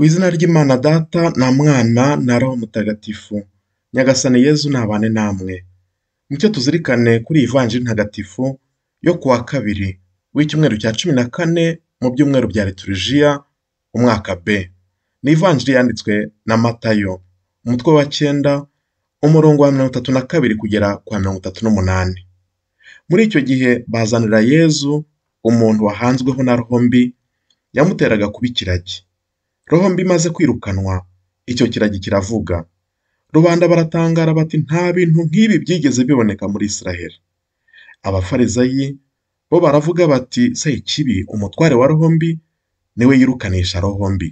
Ku izina ry'Imana Data na Mwana na Roho Mutagatifu, Nyagasani Yezu nabane namwe. Mucyo tuzirikane kuri iyi vanjiri ntagatifu yo ku kabiri w'icyumweru cya cumi na kane mu byumweru bya liturjiya umwaka B. Ni ivanjiri yanditswe na Matayo, umutwe wa cyenda, umurongo wa mirongo itatu na kabiri kugera ku wa mirongo itatu n'umunani. Muri icyo gihe bazanira Yezu umuntu wahanzweho na roho mbi, yamuteraga kuba ikiragi. roho mbi imaze kwirukanwa, icyo kiragi kiravuga. Rubanda baratangara bati nta bintu nk'ibi byigeze biboneka muri Israheli. Abafarizayi bo baravuga bati se ikibi umutware wa roho mbi niwe yirukanisha roho mbi.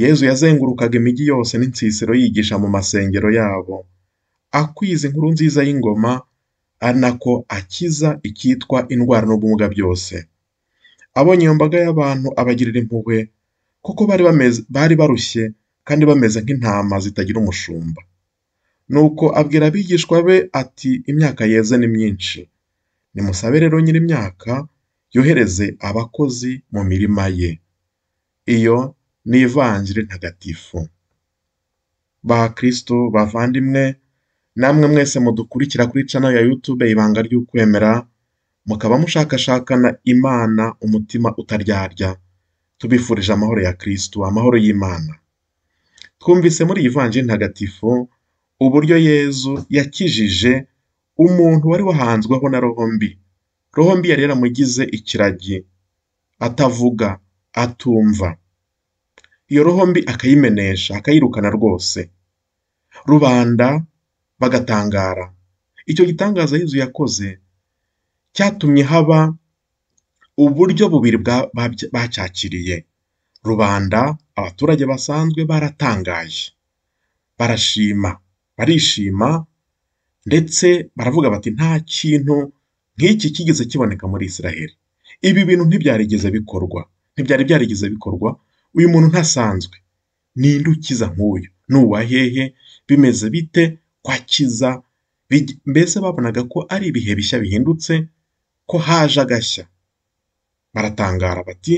Yezu yazengurukaga imijyi yose n'insisiro yigisha mu masengero yabo, akwiza inkuru nziza y'ingoma anako akiza icyitwa indwara n'ubumuga byose. Abonye iyo mbaga y'abantu abagirira impuhwe kuko bari barushye kandi bameze nk'intama zitagira umushumba. Nuko abwira abigishwa be ati Imyaka yeze ni myinshi. Nimusabe rero nyir'imyaka yohereze abakozi mu mirima ye. Iyo ni Ivanjiri ntagatifu. Ba Kristo bavandimwe, namwe mwese mudukurikira kuri channel ya YouTube Ibanga ry'Ukwemera, mukaba mushakashakana Imana umutima utaryarya. tubifurije amahoro ya Kristo, amahoro y'Imana. Twumvise muri iyi vanjiri ntagatifu uburyo Yezu yakijije umuntu wari wahanzweho na roho mbi. Roho mbi yari yaramugize ikiragi, atavuga, atumva. Iyo roho mbi akayimenesha, akayirukana rwose. Rubanda bagatangara. Icyo gitangaza Yezu yakoze cyatumye haba uburyo bubiri bacyakiriye rubanda abaturage basanzwe baratangaje barashima barishima ndetse baravuga bati nta kintu nk'iki kigeze kiboneka muri israheli ibi bintu ntibyarigeze bikorwa ntibyari byarigeze bikorwa uyu muntu ntasanzwe ninde ukiza nk'uyu ni uwahehe bimeze bite kwakiza mbese babonaga ko ari ibihe bishya bihindutse ko haje agashya baratangara bati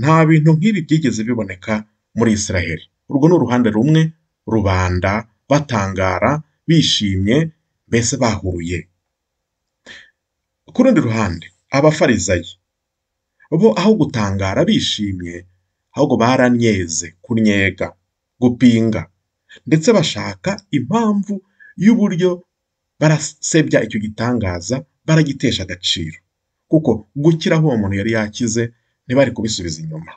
nta bintu nk'ibi byigeze biboneka muri israheli Urwo ni uruhande rumwe rubanda batangara bishimye mbese bahuruye. Ku rundi ruhande abafarizayi bo aho gutangara bishimye ahubwo baranyeze kunyega gupinga ndetse bashaka impamvu y'uburyo barasebya icyo gitangaza baragitesha agaciro. kuko gukira aho uwo muntu yari yakize ntibari kubisubiza inyuma.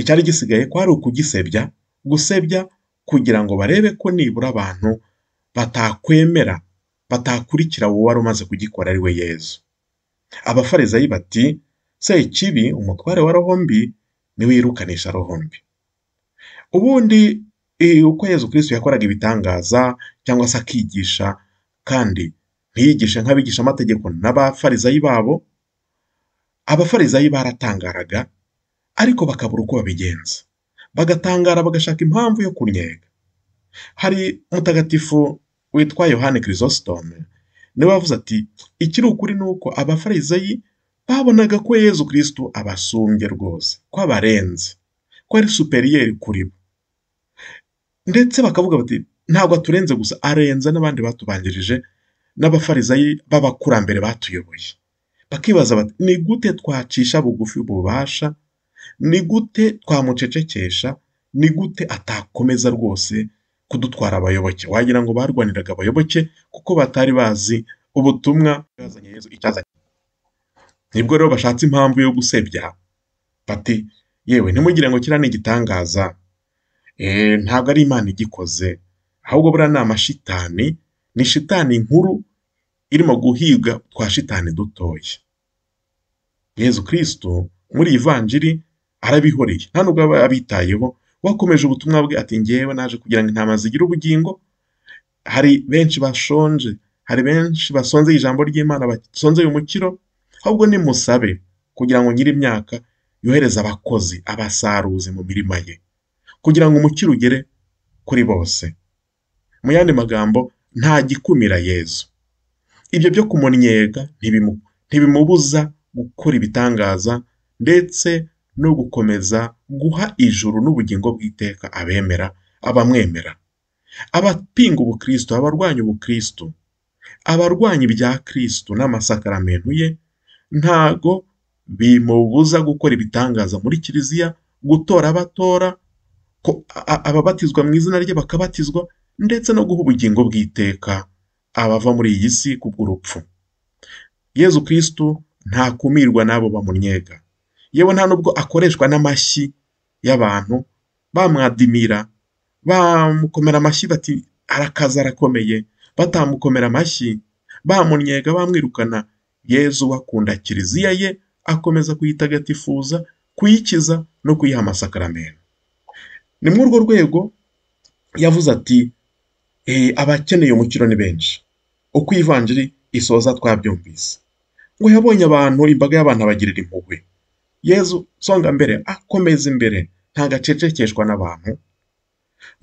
Icyari gisigaye kwari ukugisebya, gusebya kugira ngo barebe ko nibura abantu batakwemera, batakurikira uwo wari umaze kugikora ari we Yezu. Abafarizayi bati se ikibi umutware wa roho mbi niwe roho mbi. Ubundi eh, uko Yezu Kristo yakoraga ibitangaza cyangwa se akigisha kandi ntiyigishe amategeko n'abafarizayi babo, abafarizayi baratangaraga ariko bakabura uko babigenza, bagatangara bagashaka impamvu yo kunnyega. Hari mutagatifu witwa Yohani Chrysostom niwe wavuze ati ikiri ukuri ni uko abafarizayi babonaga ko Yezu Kristo abasumbye rwose ko abarenze ko ari superiyeri kuri bo ndetse bakavuga bati ntabwo aturenze gusa arenze n'abandi batubanjirije n'abafarizayi b'abakurambere batuyoboye bakibaza bati ni gute twacisha bugufi ububasha ni gute twamucecekesha ni gute atakomeza rwose kudutwara abayoboke wagira ngo barwaniraga abayoboke kuko batari bazi ubutumwa bwazanye Yesu icyazanye nibwo rero bashatse impamvu yo gusebya bati yewe ntimugire ngo kiriya ni igitangaza eh, ntabwo ari imana igikoze ahubwo buriya ni amashitani ni shitani nkuru irimo guhiga kwa shitani dutoya yezu kirisitu muri iyi vanjiri arabihoreye nta nubwo aba abitayeho wakomeje ubutumwa bwe ati ngewe naje kugira ngo intama zigire ubugingo hari benshi bashonje hari benshi basonze ijambo ry'imana basonzeye umukiro ahubwo nimusabe kugira ngo nyiri imyaka yohereze abakozi abasaruzi mu mirima ye kugira ngo umukiro ugere kuri bose mu yandi magambo nta gikumira yezu ibyo byo kumunnyega ntibimubuza gukora ibitangaza ndetse no gukomeza guha ijuru n'ubugingo bw'iteka abemera, abamwemera, abapinga ubukristo, abarwanya ubukristo, abarwanya ibya Kristo n'amasakaramentu ye, ntago bimubuza gukora ibitangaza muri kiliziya, gutora abatora, ababatizwa mu izina rye bakabatizwa ndetse no guha ubugingo bw'iteka abava muri iyi si kubw'urupfu yezu kirisitu ntakumirwa n'abo bamunyega yewe nta nubwo akoreshwa n'amashyi y'abantu bamwadimira bamukomera amashyi bati arakaza arakomeye batamukomera amashyi bamunyega bamwirukana yezu wakunda akunda kiliziya ye akomeza kuyitagatifuza kuyikiza no kuyiha amasakaramentu ni muri urwo rwego yavuze ati E, abakeneye umukiro ni benshi uko ivanjiri isoza twabyumvise ngo yabonye abantu imbaga y'abantu abagirira impuhwe yezu songa mbere akomeza imbere ntabwo acecekeshwa n'abantu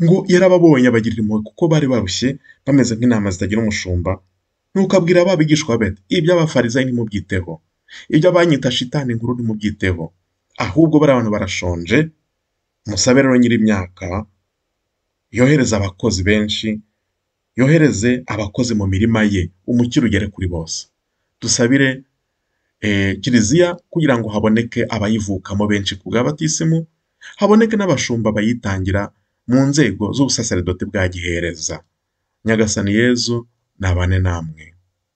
ngo yarababonye abagirira impuhwe kuko bari barushye bameze nk'intama zitagira umushumba nuko abwira ba bigishwa be mu ntimubyiteho ibyo abanyita shitani nkuru ntimubyiteho ahubwo bari abantu barashonje musabe rero nyir'imyaka yohereza abakozi benshi yohereze abakozi mu mirima ye umukiro ugere kuri bose, dusabire eh, kiliziya kugira ngo haboneke abayivukamo benshi ku bw'abatisimu, haboneke n'abashumba bayitangira mu nzego z'ubusaseredoti bwa gihereza, Nyagasani Yezu nabane namwe.